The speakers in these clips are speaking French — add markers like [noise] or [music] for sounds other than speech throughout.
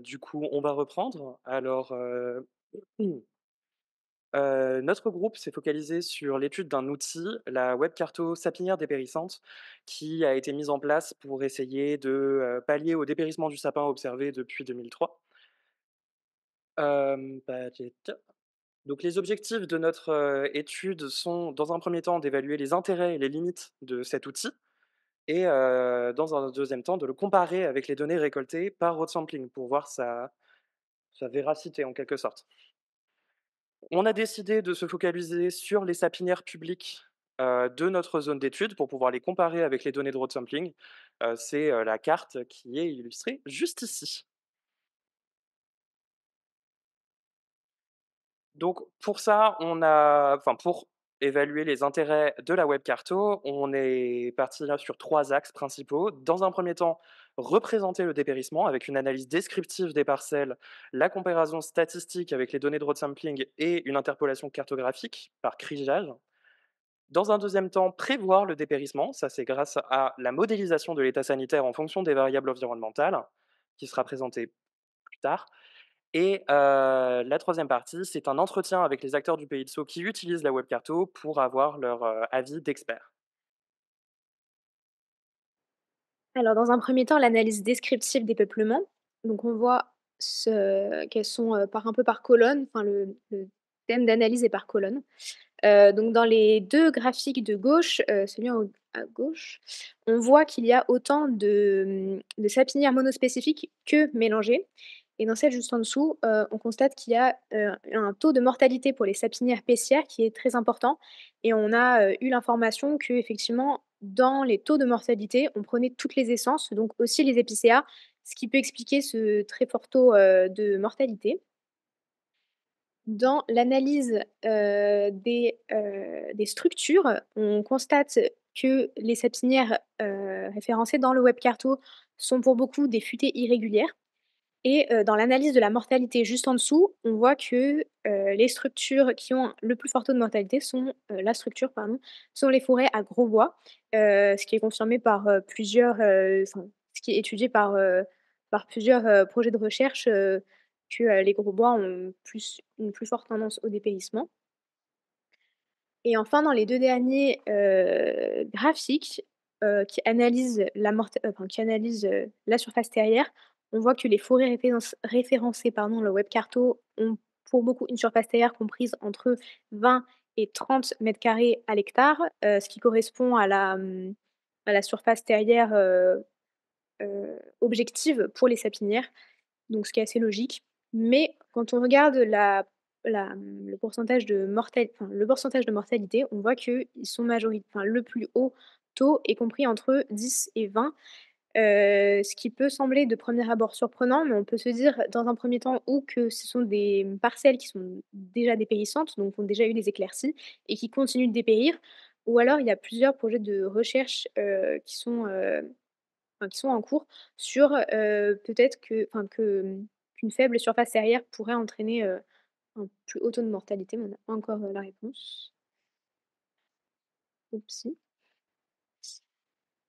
du coup, on va reprendre. Alors, [clears throat] notre groupe s'est focalisé sur l'étude d'un outil, la webcarto sapinière dépérissante, qui a été mise en place pour essayer de pallier au dépérissement du sapin observé depuis 2003. Bah, donc les objectifs de notre étude sont, dans un premier temps, d'évaluer les intérêts et les limites de cet outil, et dans un deuxième temps de le comparer avec les données récoltées par road sampling pour voir sa, sa véracité en quelque sorte. On a décidé de se focaliser sur les sapinières publiques de notre zone d'étude pour pouvoir les comparer avec les données de road sampling. C'est la carte qui est illustrée juste ici. Donc pour ça, on a, enfin pour évaluer les intérêts de la WebCarto, on est parti sur trois axes principaux. Dans un premier temps, représenter le dépérissement avec une analyse descriptive des parcelles, la comparaison statistique avec les données de road sampling et une interpolation cartographique par crigeage. Dans un deuxième temps, prévoir le dépérissement, ça c'est grâce à la modélisation de l'état sanitaire en fonction des variables environnementales, qui sera présentée plus tard. Et la troisième partie, c'est un entretien avec les acteurs du pays de Sceaux qui utilisent la webcarto pour avoir leur avis d'expert. Alors, dans un premier temps, l'analyse descriptive des peuplements. Donc, on voit qu'elles sont par un peu par colonne, enfin, le, thème d'analyse est par colonne. donc, dans les deux graphiques de gauche, celui à gauche, on voit qu'il y a autant de, mmh, de sapinières monospécifiques que mélangées et dans celle juste en dessous, euh, on constate qu'il y a euh, un taux de mortalité pour les sapinières paissières qui est très important. Et on a euh, eu l'information que effectivement, dans les taux de mortalité, on prenait toutes les essences, donc aussi les épicéas, ce qui peut expliquer ce très fort taux de mortalité. Dans l'analyse des, structures, on constate que les sapinières référencées dans le webcarto sont pour beaucoup des futaies irrégulières et euh, dans l'analyse de la mortalité juste en dessous, on voit que euh, les structures qui ont le plus fort taux de mortalité sont euh, la structure, pardon, sont les forêts à gros bois, ce qui est confirmé par plusieurs, ce qui est étudié par, par plusieurs projets de recherche que les gros bois ont plus, une plus forte tendance au dépérissement. Et enfin, dans les deux derniers graphiques qui analysent la, qui analysent, la surface terrière, on voit que les forêts référencées pardon, le web ont pour beaucoup une surface terrière comprise entre 20 et 30 mètres carrés à l'hectare, euh, ce qui correspond à la, hum, surface terrière euh, euh, objective pour les sapinières, donc ce qui est assez logique. Mais quand on regarde hum, le, pourcentage de mortalité, on voit qu'ils sont le plus haut taux est compris entre 10 et 20 euh, ce qui peut sembler de premier abord surprenant, mais on peut se dire dans un premier temps ou que ce sont des parcelles qui sont déjà dépérissantes, donc ont déjà eu des éclaircies et qui continuent de dépérir, ou alors il y a plusieurs projets de recherche euh, qui, sont, euh, qui sont en cours sur peut-être que, enfin, que, qu'une faible surface arrière pourrait entraîner un plus haut taux de mortalité, mais on n'a pas encore la réponse.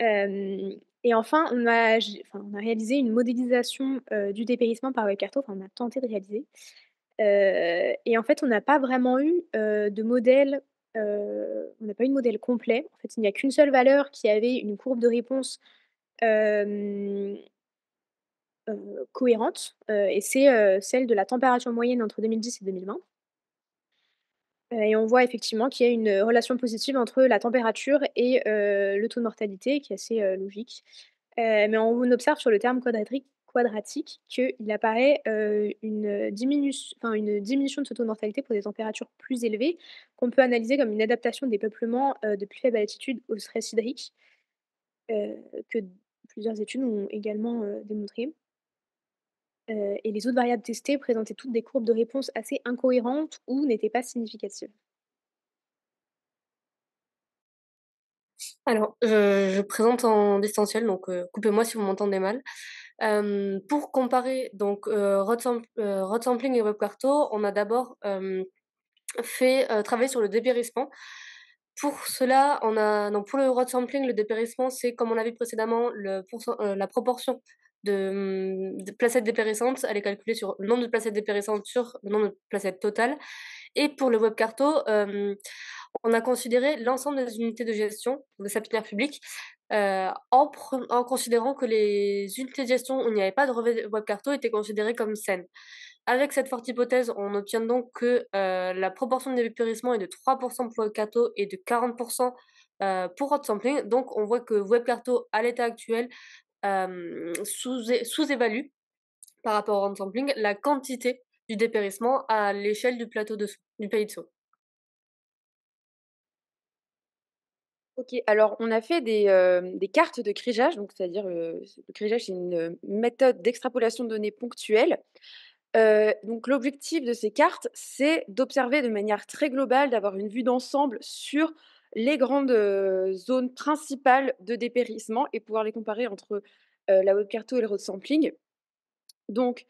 Euh, et enfin, on a, réalisé une modélisation euh, du dépérissement par Webcarto, enfin, on a tenté de réaliser. Euh, et en fait, on n'a pas vraiment eu euh, de modèle, on n'a pas eu de modèle complet. En fait, il n'y a qu'une seule valeur qui avait une courbe de réponse cohérente, et c'est celle de la température moyenne entre 2010 et 2020. Euh, et on voit effectivement qu'il y a une relation positive entre la température et euh, le taux de mortalité, qui est assez euh, logique. mais on observe sur le terme quadratique, qu'il apparaît une, diminution, une diminution de ce taux de mortalité pour des températures plus élevées, qu'on peut analyser comme une adaptation des peuplements de plus faible altitude au stress hydrique, que plusieurs études ont également démontré. Euh, et les autres variables testées présentaient toutes des courbes de réponse assez incohérentes ou n'étaient pas significatives. Alors, je, présente en distanciel, donc euh, coupez-moi si vous m'entendez mal. Euh, pour comparer donc road, sampling et webcarto, on a d'abord fait travailler sur le dépérissement. Pour cela, on a, donc pour le road sampling, le dépérissement, c'est comme on l'a vu précédemment, la proportion Mmh, de, placettes dépérissantes, elle est calculée sur le nombre de placettes dépérissantes sur le nombre de placettes totales. Et pour le WebCarto, on a considéré l'ensemble des unités de gestion des sapinaires publics euh, en, considérant que les unités de gestion où il n'y avait pas de WebCarto étaient considérées comme saines. Avec cette forte hypothèse, on obtient donc que euh, la proportion de dépérissement est de 3% pour WebCarto et de 40% pour hot euh, sampling. Donc, on voit que WebCarto, à l'état actuel, sous-évalue par rapport au sampling la quantité du dépérissement à l'échelle du plateau du pays de Sceaux. Ok, alors on a fait des, des cartes de crigeage, donc c'est-à-dire le crigeage c'est une méthode d'extrapolation de données ponctuelles. donc l'objectif de ces cartes, c'est d'observer de manière très globale, d'avoir une vue d'ensemble sur les grandes zones principales de dépérissement et pouvoir les comparer entre la WebCarto et le road sampling. Donc,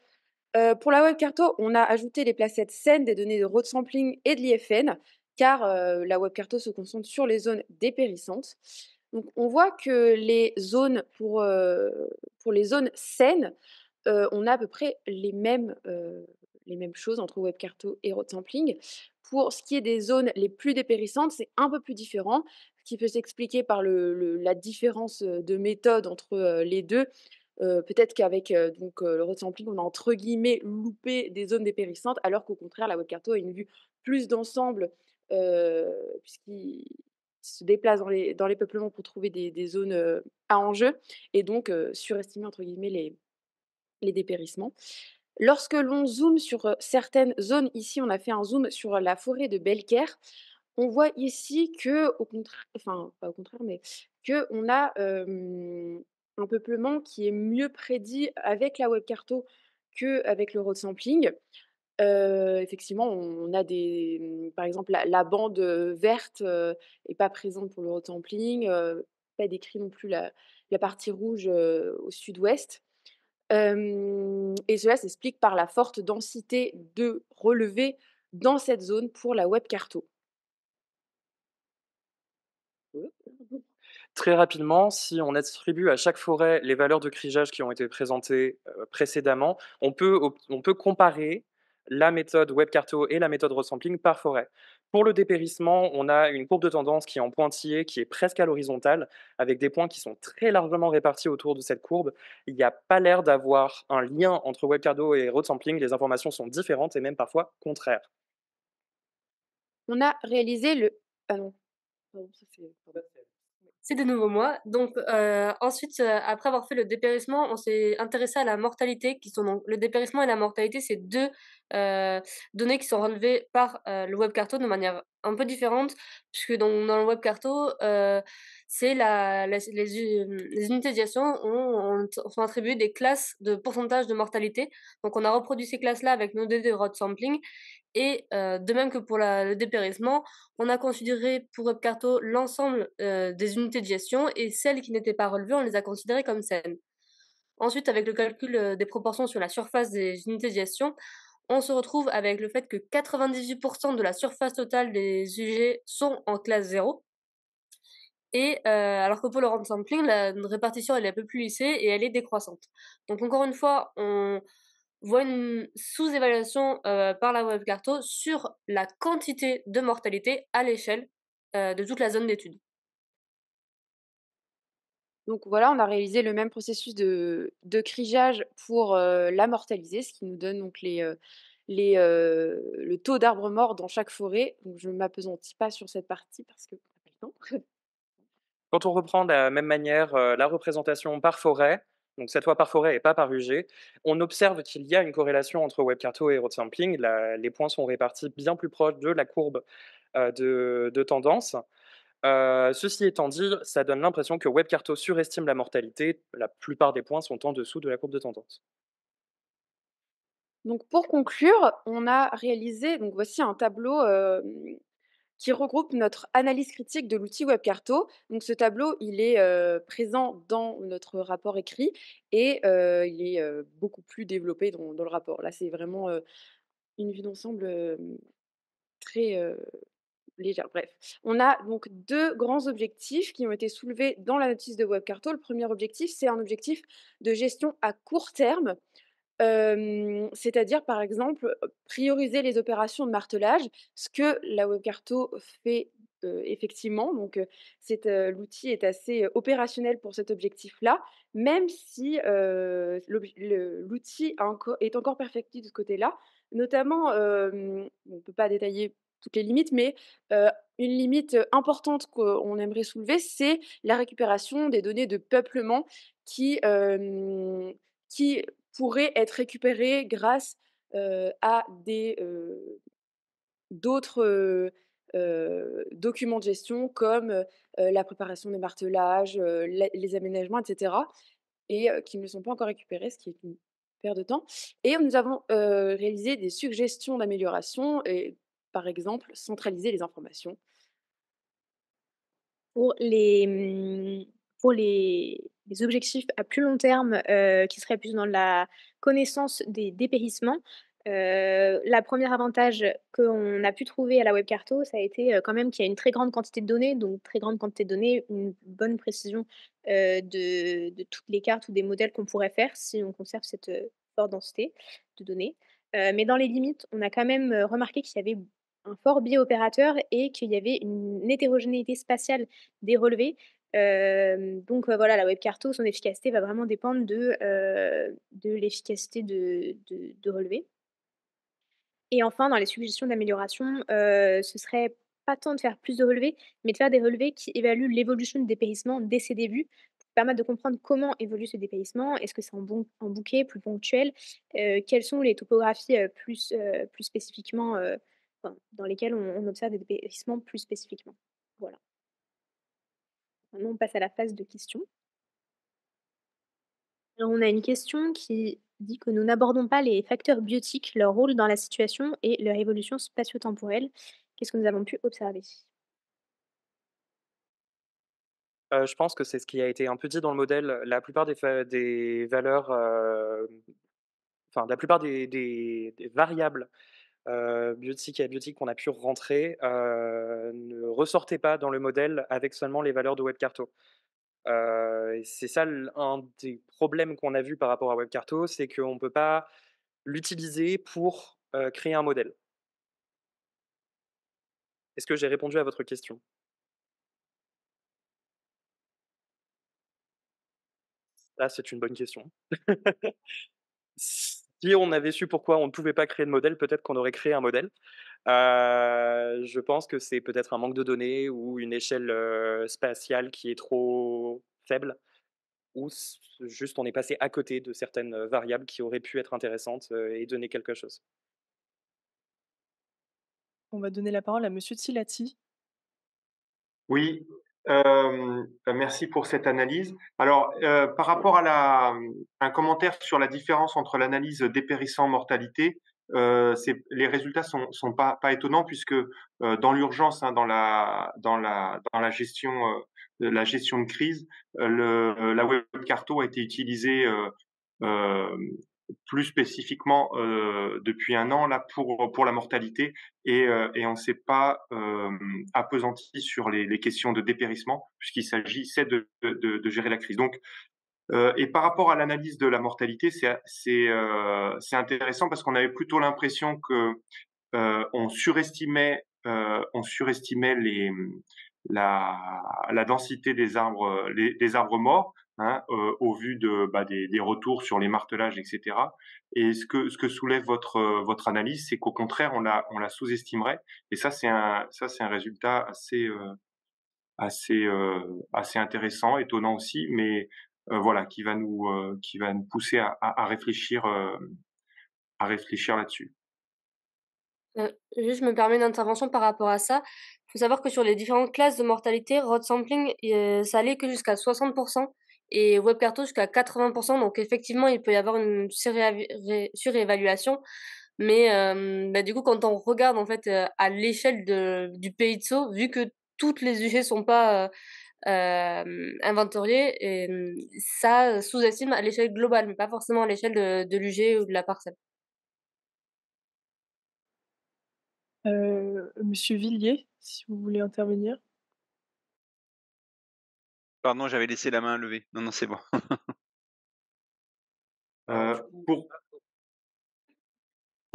pour la WebCarto, on a ajouté les placettes saines des données de road sampling et de l'IFN, car la WebCarto se concentre sur les zones dépérissantes. Donc, on voit que les zones pour, pour les zones saines, on a à peu près les mêmes, les mêmes choses entre Webcarto et road sampling. Pour ce qui est des zones les plus dépérissantes, c'est un peu plus différent, ce qui peut s'expliquer par le, la différence de méthode entre les deux. peut-être qu'avec donc le road sampling, on a entre guillemets loupé des zones dépérissantes, alors qu'au contraire, la Webcarto a une vue plus d'ensemble, puisqu'il se déplace dans les, dans les peuplements pour trouver des, zones à enjeu, et donc surestimer entre guillemets les, les dépérissements. Lorsque l'on zoome sur certaines zones, ici on a fait un zoom sur la forêt de Belker, on voit ici que, au contraire, pas au contraire, mais que a un peuplement qui est mieux prédit avec la Webcarto qu'avec le road sampling. effectivement, on a des, mmh, par exemple, la, bande verte n'est pas présente pour le road sampling, pas décrit non plus la partie rouge au sud-ouest et cela s'explique par la forte densité de relevés dans cette zone pour la WebCarto. [laughs] Très rapidement, si on attribue à chaque forêt les valeurs de crigeage qui ont été présentées précédemment, on peut, on peut comparer la méthode WebCarto et la méthode resampling par forêt. Pour le dépérissement, on a une courbe de tendance qui est en pointillé, qui est presque à l'horizontale, avec des points qui sont très largement répartis autour de cette courbe. Il n'y a pas l'air d'avoir un lien entre Webcardo et road sampling, les informations sont différentes et même parfois contraires. On a réalisé le... Ah c'est de nouveau moi. Donc euh, ensuite, euh, après avoir fait le dépérissement, on s'est intéressé à la mortalité, qui sont donc le dépérissement et la mortalité, c'est deux euh, données qui sont relevées par euh, le web carto de manière un peu différente, puisque dans, le web carto, euh, c'est la, les, unités de gestion ont, sont attribuées des classes de pourcentage de mortalité. Donc on a reproduit ces classes-là avec nos données de road sampling. Et de même que pour le dépérissement, on a considéré pour WebCarto l'ensemble des unités de gestion et celles qui n'étaient pas relevées, on les a considérées comme saines. Ensuite, avec le calcul des proportions sur la surface des unités de gestion, on se retrouve avec le fait que 98% de la surface totale des UG sont en classe 0. Et euh, alors que pour le random sampling, la répartition elle est un peu plus lissée et elle est décroissante. Donc encore une fois, on voit une sous-évaluation euh, par la webcarto sur la quantité de mortalité à l'échelle euh, de toute la zone d'étude. Donc voilà, on a réalisé le même processus de, de crigeage pour euh, l'amortaliser, la mortaliser, ce qui nous donne donc les, euh, les, euh, le taux d'arbres morts dans chaque forêt. Donc je ne m'apesantis pas sur cette partie parce que [laughs] Quand on reprend de la même manière la représentation par forêt, donc cette fois par forêt et pas par UG, on observe qu'il y a une corrélation entre Webcarto et road sampling. les points sont répartis bien plus proches de la courbe de, de tendance. Euh, ceci étant dit, ça donne l'impression que Webcarto surestime la mortalité. La plupart des points sont en dessous de la courbe de tendance. Donc pour conclure, on a réalisé, donc voici un tableau euh, qui regroupe notre analyse critique de l'outil Webcarto. Donc ce tableau, il est euh, présent dans notre rapport écrit et il est beaucoup plus développé dans, dans le rapport. Là, c'est vraiment une vue d'ensemble très, légère, bref. On a donc deux grands objectifs qui ont été soulevés dans la notice de Webcarto. Le premier objectif, c'est un objectif de gestion à court terme, c'est-à-dire par exemple prioriser les opérations de martelage, ce que la Webcarto fait effectivement. Donc, l'outil est assez opérationnel pour cet objectif-là, même si l'outil est encore perfectible de ce côté-là. Notamment, on ne peut pas détailler toutes les limites, mais une limite importante qu'on aimerait soulever, c'est la récupération des données de peuplement qui, qui pourraient être récupérées grâce à des d'autres documents de gestion comme la préparation des martelages, les aménagements, etc., et qui ne sont pas encore récupérés, ce qui est une perte de temps. Et nous avons réalisé des suggestions d'amélioration et par exemple, centraliser les informations pour les, mmh, pour les, objectifs à plus long terme qui seraient plus dans la connaissance des dépérissements. Euh, la première avantage qu'on a pu trouver à la Webcarto, ça a été quand même qu'il y a une très grande quantité de données, donc très grande quantité de données, une bonne précision de, toutes les cartes ou des modèles qu'on pourrait faire si on conserve cette forte densité de données. mais dans les limites, on a quand même remarqué qu'il y avait un fort biais opérateur et qu'il y avait une hétérogénéité spatiale des relevés. donc voilà, la WebCarto, son efficacité va vraiment dépendre de, de l'efficacité de, de, Et enfin, dans les suggestions d'amélioration, ce serait pas tant de faire plus de relevés, mais de faire des relevés qui évaluent l'évolution du dépérissement dès ses débuts pour permettre de comprendre comment évolue ce dépérissement, est-ce que c'est en, en bouquet, plus ponctuel, quelles sont les topographies plus, plus spécifiquement dans lesquelles on, observe des dépérissements plus spécifiquement. Voilà. Maintenant, on passe à la phase de questions. on a une question qui dit que nous n'abordons pas les facteurs biotiques, leur rôle dans la situation et leur évolution spatio-temporelle. Qu'est-ce que nous avons pu observer euh, je pense que c'est ce qui a été un peu dit dans le modèle. La plupart des, des valeurs, euh, enfin, la plupart des variables euh, biotique et biotique qu'on a pu rentrer euh, ne ressortaient pas dans le modèle avec seulement les valeurs de Webcarto. Euh, c'est ça un des problèmes qu'on a vu par rapport à Webcarto, c'est qu'on ne peut pas l'utiliser pour euh, créer un modèle. Est-ce que j'ai répondu à votre question Ah, c'est une bonne question. [laughs] [laughs] Si on avait su pourquoi on ne pouvait pas créer de modèle, peut-être qu'on aurait créé un modèle. Euh, je pense que c'est peut-être un manque de données ou une échelle euh, spatiale qui est trop faible, ou juste on est passé à côté de certaines euh, variables qui auraient pu être intéressantes et donner quelque chose. On va donner la parole à Monsieur Tilati. Oui, euh, euh, merci pour cette analyse. Alors, euh, par rapport à la, un commentaire sur la différence entre l'analyse dépérissant mortalité, les résultats sont, sont pas, pas étonnants puisque dans l'urgence, hein, dans, la, dans, la, dans la gestion de la gestion de crise, le, la web carto a été utilisée plus spécifiquement euh, depuis un an là pour pour la mortalité et, euh, et on ne s'est pas euh, sur les, questions de dépérissement puisqu'il s'agissait de, de, de, gérer la crise. Donc euh, et par rapport à l'analyse de la mortalité, c'est c'est intéressant parce qu'on avait plutôt l'impression que on surestimait on surestimait les la, la densité des arbres les, des arbres morts Hein, euh, au vu de, bah, des, retours sur les martelages, etc. Et ce que, ce que soulève votre, euh, votre analyse, c'est qu'au contraire, on la, on la sous-estimerait. Et ça, c'est un, un résultat assez, euh, assez, assez intéressant, étonnant aussi, mais voilà, qui va nous, qui va nous pousser à, réfléchir, réfléchir là-dessus. juste, je me permets une intervention par rapport à ça. Il faut savoir que sur les différentes classes de mortalité, road sampling, ça allait que jusqu'à 60% et WebCarto jusqu'à 80%. Donc effectivement, il peut y avoir une surévaluation. Mais euh, bah, du coup, quand on regarde en fait euh, à l'échelle du pays de Sceaux, vu que toutes les UG sont pas euh, euh inventoriées, et, ça sous-estime à l'échelle globale, mais pas forcément à l'échelle de, de l'UG ou de la parcelle. Monsieur Villiers, si vous voulez intervenir. Pardon, j'avais laissé la main levée. Non, non, c'est bon. [laughs] Euh, pour,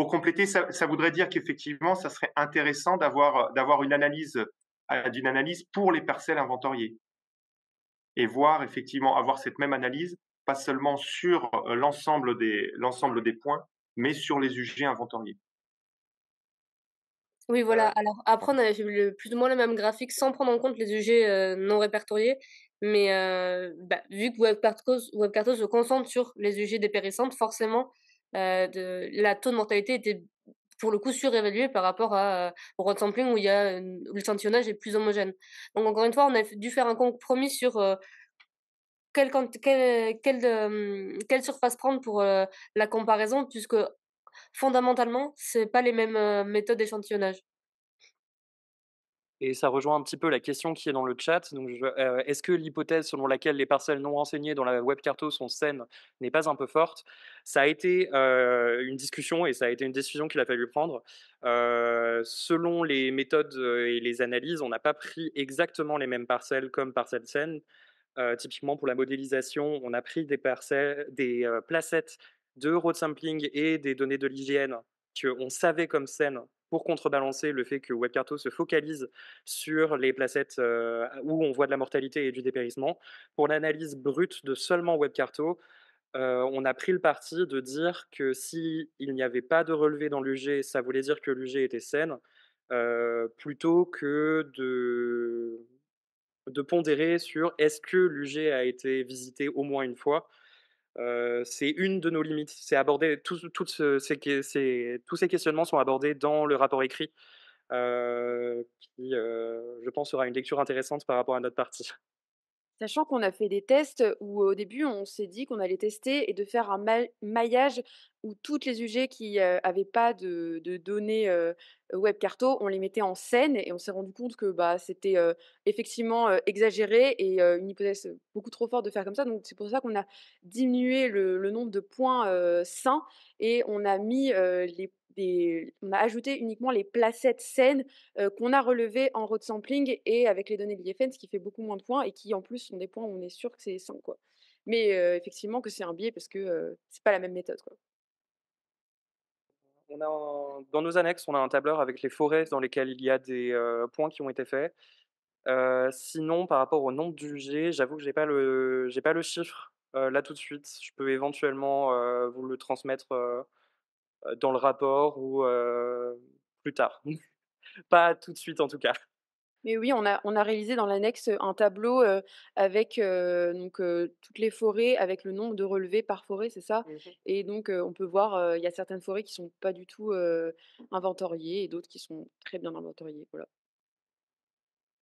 compléter, ça, voudrait dire qu'effectivement, ça serait intéressant d'avoir, euh, d'avoir une analyse, euh, d'une analyse pour les parcelles inventoriées et voir effectivement avoir cette même analyse, pas seulement sur l'ensemble des, l'ensemble des points, mais sur les UG inventoriés. Oui, voilà. Alors après, on avait fait plus ou moins le même graphique sans prendre en compte les UG non répertoriés. Mais bah, vu que Webcartos, se concentre sur les UG dépérissantes, forcément, de, la taux de mortalité était pour le coup surévalué par rapport au road sampling où, il y a, est plus homogène. Donc encore une fois, on a dû faire un compromis sur quelle, surface prendre pour la comparaison, puisque fondamentalement, ce pas les mêmes méthodes d'échantillonnage. Et ça rejoint un petit peu la question qui est dans le chat. Euh, est-ce que l'hypothèse selon laquelle les parcelles non renseignées dans la WebCarto sont saines n'est pas un peu forte Ça a été euh, une discussion et ça a été une décision qu'il a fallu prendre. Euh, selon les méthodes et les analyses, on n'a pas pris exactement les mêmes parcelles comme parcelles saines. typiquement pour la modélisation, on a pris des parcelles, des placettes de road sampling et des données de l'hygiène qu'on savait comme saines pour contrebalancer le fait que Webcarto se focalise sur les placettes euh, où on voit de la mortalité et du dépérissement. Pour l'analyse brute de seulement Webcarto, euh, on a pris le parti de dire que s'il il n'y avait pas de relevé dans l'UG, ça voulait dire que l'UG était saine, euh, plutôt que de, de pondérer sur est-ce que l'UG a été visité au moins une fois c'est une de nos limites. C'est abordé, tous ces questionnements sont abordés dans le rapport écrit, qui, je pense, sera une lecture intéressante par rapport à notre partie. Sachant qu'on a fait des tests où au début on s'est dit qu'on allait tester et de faire un maillage où toutes les UG qui n'avaient pas de, données web carto, on les mettait en scène et on s'est rendu compte que bah, c'était effectivement exagéré et une hypothèse beaucoup trop forte de faire comme ça. Donc c'est pour ça qu'on a diminué le, le, nombre de points sains et on a mis les des, on a ajouté uniquement les placettes saines euh, qu'on a relevées en road sampling et avec les données de l'IFN, ce qui fait beaucoup moins de points et qui en plus sont des points où on est sûr que c'est sain. Quoi. Mais euh, effectivement que c'est un biais parce que ce euh, c'est pas la même méthode. Quoi. On a dans nos annexes, on a un tableur avec les forêts dans lesquelles il y a des points qui ont été faits. sinon, par rapport au nombre jet, j'avoue que j'ai pas le j'ai pas le chiffre là tout de suite. Je peux éventuellement vous le transmettre euh, dans le rapport ou euh, plus tard. [laughs] Pas tout de suite en tout cas. Mais oui, on a, on a réalisé dans l'annexe un tableau euh, avec donc, toutes les forêts, avec le nombre de relevés par forêt, c'est ça mmh Et donc, on peut voir, il y a certaines forêts qui ne sont pas du tout inventoriées et d'autres qui sont très bien inventoriées. Voilà.